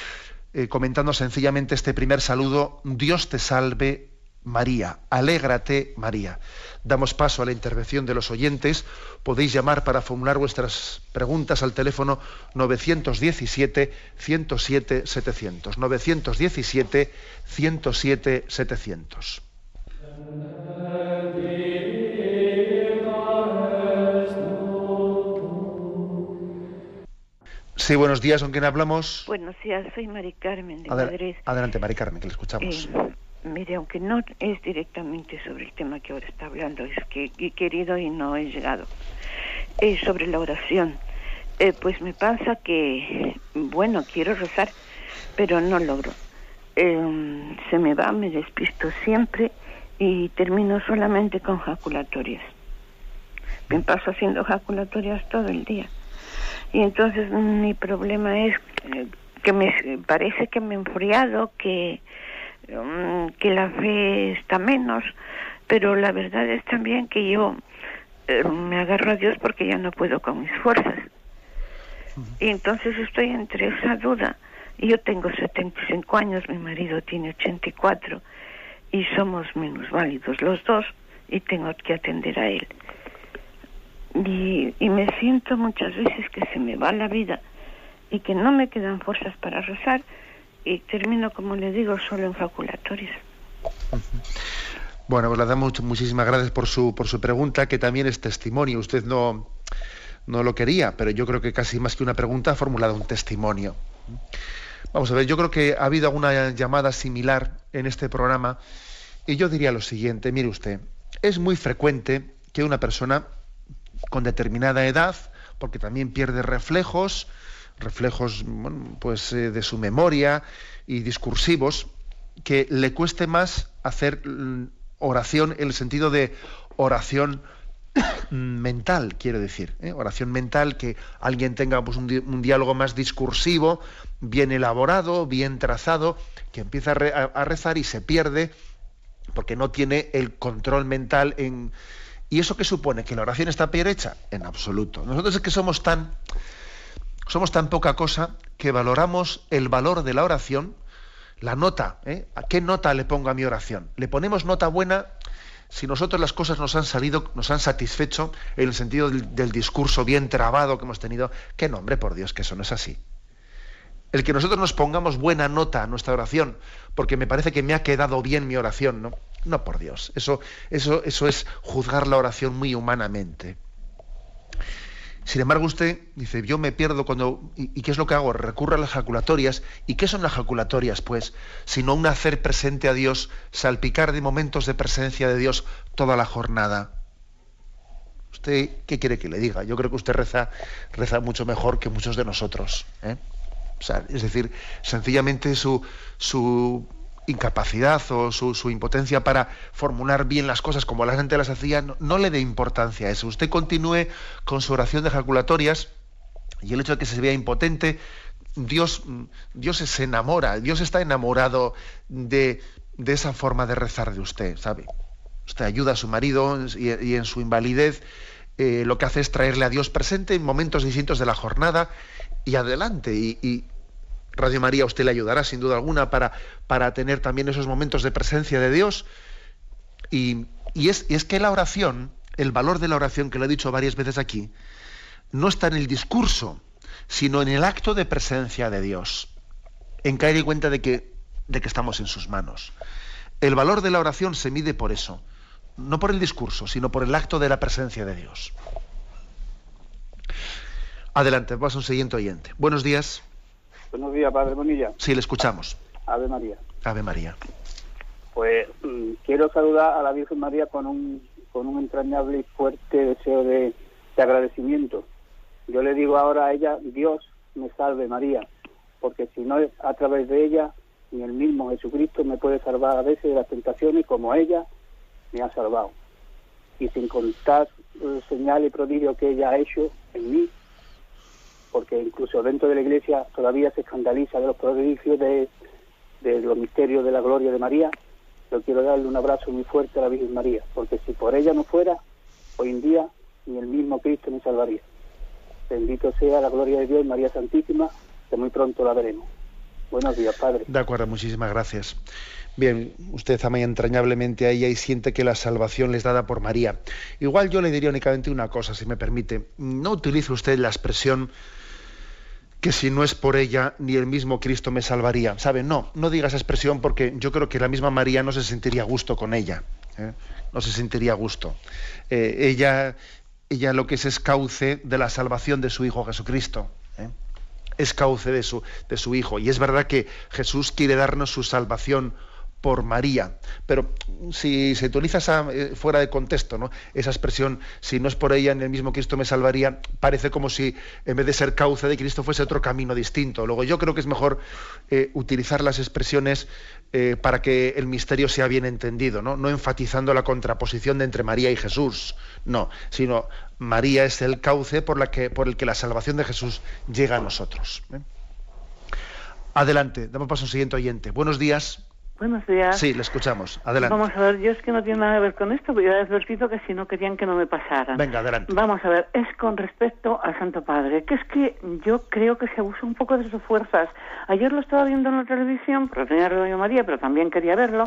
comentando sencillamente este primer saludo. Dios te salve, María. Alégrate, María. Damos paso a la intervención de los oyentes. Podéis llamar para formular vuestras preguntas al teléfono 917-107-700. 917-107-700. Sí, buenos días, ¿con quién hablamos? Buenos días, soy Mari Carmen de Adelante, Mari Carmen, que le escuchamos. Eh, Mire, aunque no es directamente sobre el tema que ahora está hablando, es que he querido y no he llegado, Es sobre la oración, eh, pues me pasa que, bueno, quiero rezar, pero no logro. Em, se me va, me despisto siempre y termino solamente con jaculatorias. Me paso haciendo jaculatorias todo el día. Y entonces mi problema es eh, que me parece que me he enfriado, que Mm, que la fe está menos, pero la verdad es también que yo eh, me agarro a Dios porque ya no puedo con mis fuerzas. Y entonces estoy entre esa duda. Yo tengo 75 años, mi marido tiene 84 y somos menos válidos los dos y tengo que atender a él. Y, y me siento muchas veces que se me va la vida y que no me quedan fuerzas para rezar y termino, como le digo, solo en facultatorios. Bueno, pues le damos muchísimas gracias por su, por su pregunta, que también es testimonio. Usted no, no lo quería, pero yo creo que casi más que una pregunta ha formulado un testimonio. Vamos a ver, yo creo que ha habido alguna llamada similar en este programa y yo diría lo siguiente, mire usted, es muy frecuente que una persona con determinada edad, porque también pierde reflejos, reflejos pues, eh, de su memoria y discursivos, que le cueste más hacer mm, oración en el sentido de oración mental, quiero decir, ¿eh? oración mental, que alguien tenga pues, un, diálogo más discursivo, bien elaborado, bien trazado, que empieza a, rezar y se pierde porque no tiene el control mental en... ¿Y eso qué supone? ¿Que la oración está peor hecha? En absoluto. Nosotros es que somos tan somos tan poca cosa que valoramos el valor de la oración, la nota, ¿eh? ¿a qué nota le pongo a mi oración? ¿Le ponemos nota buena? Si nosotros las cosas nos han salido, nos han satisfecho en el sentido del, discurso bien trabado que hemos tenido, qué nombre, por Dios, que eso no es así. El que nosotros nos pongamos buena nota a nuestra oración, porque me parece que me ha quedado bien mi oración, ¿no? No, por Dios. Eso, eso, eso es juzgar la oración muy humanamente. Sin embargo, usted dice, yo me pierdo cuando... ¿Y, qué es lo que hago? Recurro a las jaculatorias. ¿Y qué son las jaculatorias, pues? Sino un hacer presente a Dios, salpicar de momentos de presencia de Dios toda la jornada. ¿Usted qué quiere que le diga? Yo creo que usted reza, reza mucho mejor que muchos de nosotros. ¿eh? es decir, sencillamente su, su incapacidad o su, su, impotencia para formular bien las cosas como la gente las hacía, no, le dé importancia a eso. Usted continúe con su oración de ejaculatorias y el hecho de que se vea impotente, Dios, Dios se enamora, Dios está enamorado de, esa forma de rezar de usted, ¿sabe? Usted ayuda a su marido y, en su invalidez eh, lo que hace es traerle a Dios presente en momentos distintos de la jornada y adelante. y Radio María usted le ayudará sin duda alguna para, para tener también esos momentos de presencia de Dios. Y, es, que la oración, el valor de la oración, que lo he dicho varias veces aquí, no está en el discurso, sino en el acto de presencia de Dios, en caer en cuenta de que, de que estamos en sus manos. El valor de la oración se mide por eso, no por el discurso, sino por el acto de la presencia de Dios. Adelante, paso a un siguiente oyente. Buenos días. Buenos días, Padre Bonilla. Sí, le escuchamos. Ave María. Ave María. Pues mm, quiero saludar a la Virgen María con un, con un entrañable y fuerte deseo de, agradecimiento. Yo le digo ahora a ella, Dios me salve María, porque si no es a través de ella, ni el mismo Jesucristo me puede salvar a veces de las tentaciones como ella me ha salvado. Y sin contar el eh, señal y prodigio que ella ha hecho en mí, porque incluso dentro de la iglesia todavía se escandaliza de los prodigios de, los misterios de la gloria de María. Yo quiero darle un abrazo muy fuerte a la Virgen María, porque si por ella no fuera, hoy en día ni el mismo Cristo me salvaría. Bendito sea la gloria de Dios y María Santísima, que muy pronto la veremos. Buenos días, Padre. De acuerdo, muchísimas gracias. Bien, usted ama entrañablemente a ella y siente que la salvación les dada por María. Igual yo le diría únicamente una cosa, si me permite. No utilice usted la expresión que si no es por ella, ni el mismo Cristo me salvaría. ¿Sabe? No, no diga esa expresión porque yo creo que la misma María no se sentiría a gusto con ella. ¿eh? No se sentiría a gusto. Eh, ella, ella lo que es es cauce de la salvación de su Hijo Jesucristo. ¿eh? Es cauce de su, de su Hijo. Y es verdad que Jesús quiere darnos su salvación por María. Pero si se utiliza eh, fuera de contexto, ¿no? esa expresión, si no es por ella, en el mismo Cristo me salvaría, parece como si en vez de ser cauce de Cristo fuese otro camino distinto. Luego yo creo que es mejor eh, utilizar las expresiones eh, para que el misterio sea bien entendido, ¿no? enfatizando la contraposición de entre María y Jesús, no, sino María es el cauce por, por el que la salvación de Jesús llega a nosotros. Adelante, damos paso al siguiente oyente. Buenos días. Buenos días. Sí, le escuchamos. Adelante. Vamos a ver, yo es que no tiene nada que ver con esto, pero ya he advertido que si no querían que no me pasara. Venga, adelante. Vamos a ver, es con respecto al Santo Padre, que es que yo creo que se abusa un poco de sus fuerzas. Ayer lo estaba viendo en la televisión, pero tenía Radio María, pero también quería verlo,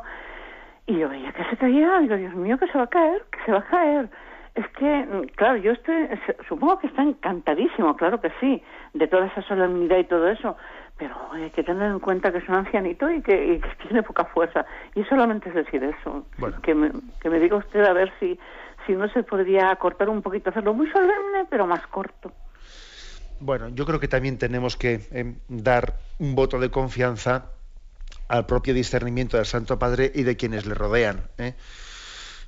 y yo veía que se caía, digo, Dios mío, que se va a caer, que se va a caer. Es que, claro, yo estoy, supongo que está encantadísimo, claro que sí, de toda esa solemnidad y todo eso, pero hay que tener en cuenta que es un ancianito y que, tiene poca fuerza. Y solamente es decir eso. Que, me, diga usted a ver si, si no se podría cortar un poquito, hacerlo muy solemne, pero más corto. Bueno, yo creo que también tenemos que eh, dar un voto de confianza al propio discernimiento del Santo Padre y de quienes le rodean. ¿eh?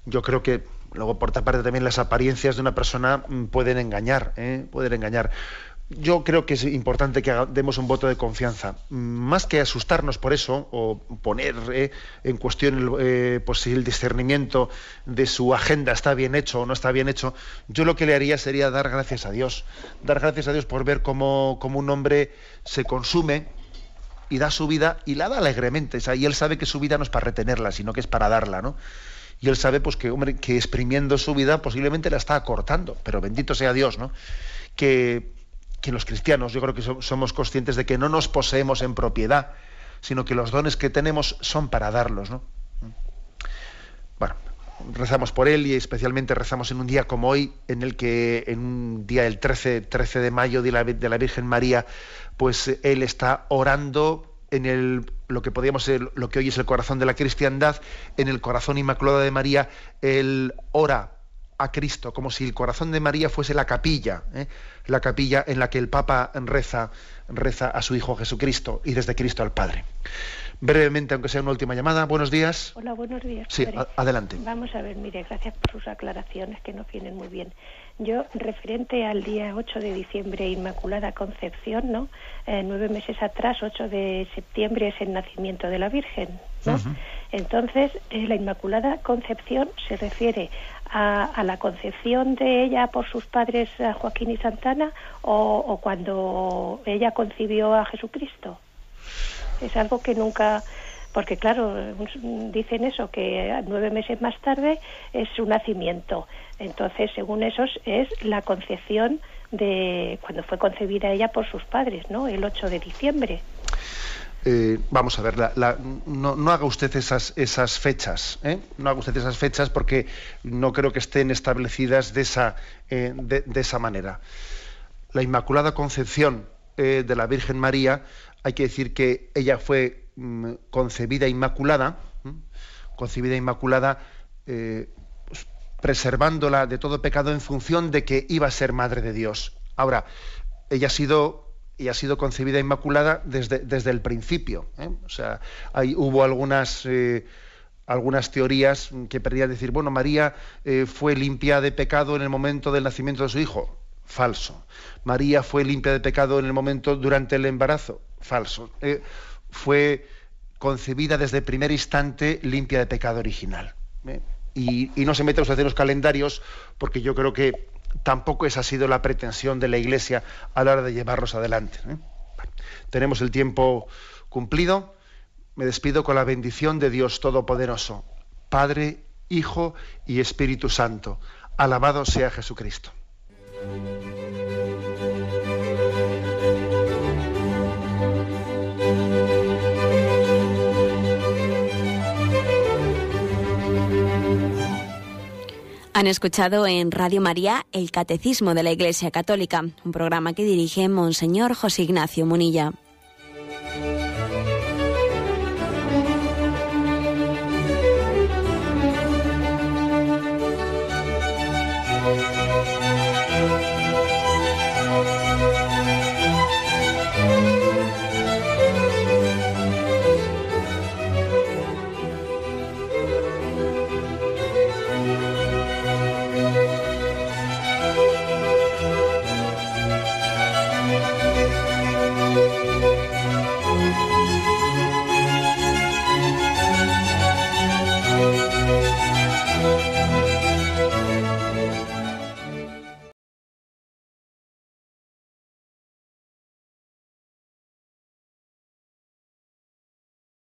Yo creo que luego por otra parte también las apariencias de una persona mm, pueden engañar, ¿eh? pueden engañar yo creo que es importante que demos un voto de confianza. Más que asustarnos por eso o poner eh, en cuestión eh, pues, si el discernimiento de su agenda está bien hecho o no está bien hecho, yo lo que le haría sería dar gracias a Dios. Dar gracias a Dios por ver cómo, un hombre se consume y da su vida y la da alegremente. y él sabe que su vida no es para retenerla, sino que es para darla, ¿no? y él sabe pues que hombre que exprimiendo su vida posiblemente la está acortando pero bendito sea Dios no que que los cristianos, yo creo que somos conscientes de que no nos poseemos en propiedad, sino que los dones que tenemos son para darlos. ¿no? Bueno, rezamos por él y especialmente rezamos en un día como hoy, en el que, en un día del 13, 13 de mayo de la, Virgen María, pues eh, él está orando en el, lo que podríamos ser, lo que hoy es el corazón de la cristiandad, en el corazón inmaculado de María, él ora a Cristo, como si el corazón de María fuese la capilla, ¿eh? la capilla en la que el Papa reza, reza a su Hijo Jesucristo y desde Cristo al Padre. Brevemente, aunque sea una última llamada, buenos días. Hola, buenos días. Sí, adelante. Vamos a ver, mire, gracias por sus aclaraciones que nos vienen muy bien. Yo, referente al día 8 de diciembre, Inmaculada Concepción, ¿no? Eh, nueve meses atrás, 8 de septiembre, es el nacimiento de la Virgen, Entonces, eh, la Inmaculada Concepción se refiere a, la concepción de ella por sus padres Joaquín y Santana o, o cuando ella concibió a Jesucristo. Es algo que nunca porque claro, pues, dicen eso, que nueve meses más tarde es su nacimiento. Entonces, según esos, es la concepción de cuando fue concebida ella por sus padres, ¿no? El 8 de diciembre. Eh, vamos a ver, no, haga usted esas, fechas, ¿eh? no haga usted esas fechas porque no creo que estén establecidas de esa, eh, de esa manera. La Inmaculada Concepción eh, de la Virgen María, hay que decir que ella fue Mm, concebida e inmaculada, concebida e inmaculada, eh, pues, preservándola de todo pecado en función de que iba a ser madre de Dios. Ahora, ella ha sido y ha sido concebida e inmaculada desde, desde el principio. ¿eh? O sea, hubo algunas, eh, algunas teorías que perdían decir, bueno, María fue limpia de pecado en el momento del nacimiento de su hijo. Falso. María fue limpia de pecado en el momento durante el embarazo. Falso fue concebida desde el primer instante limpia de pecado original. Y, no se mete a en los calendarios porque yo creo que tampoco esa ha sido la pretensión de la Iglesia a la hora de llevarlos adelante. ¿eh? tenemos el tiempo cumplido. Me despido con la bendición de Dios Todopoderoso, Padre, Hijo y Espíritu Santo. Alabado sea Jesucristo. Han escuchado en Radio María el Catecismo de la Iglesia Católica, un programa que dirige Monseñor José Ignacio Munilla.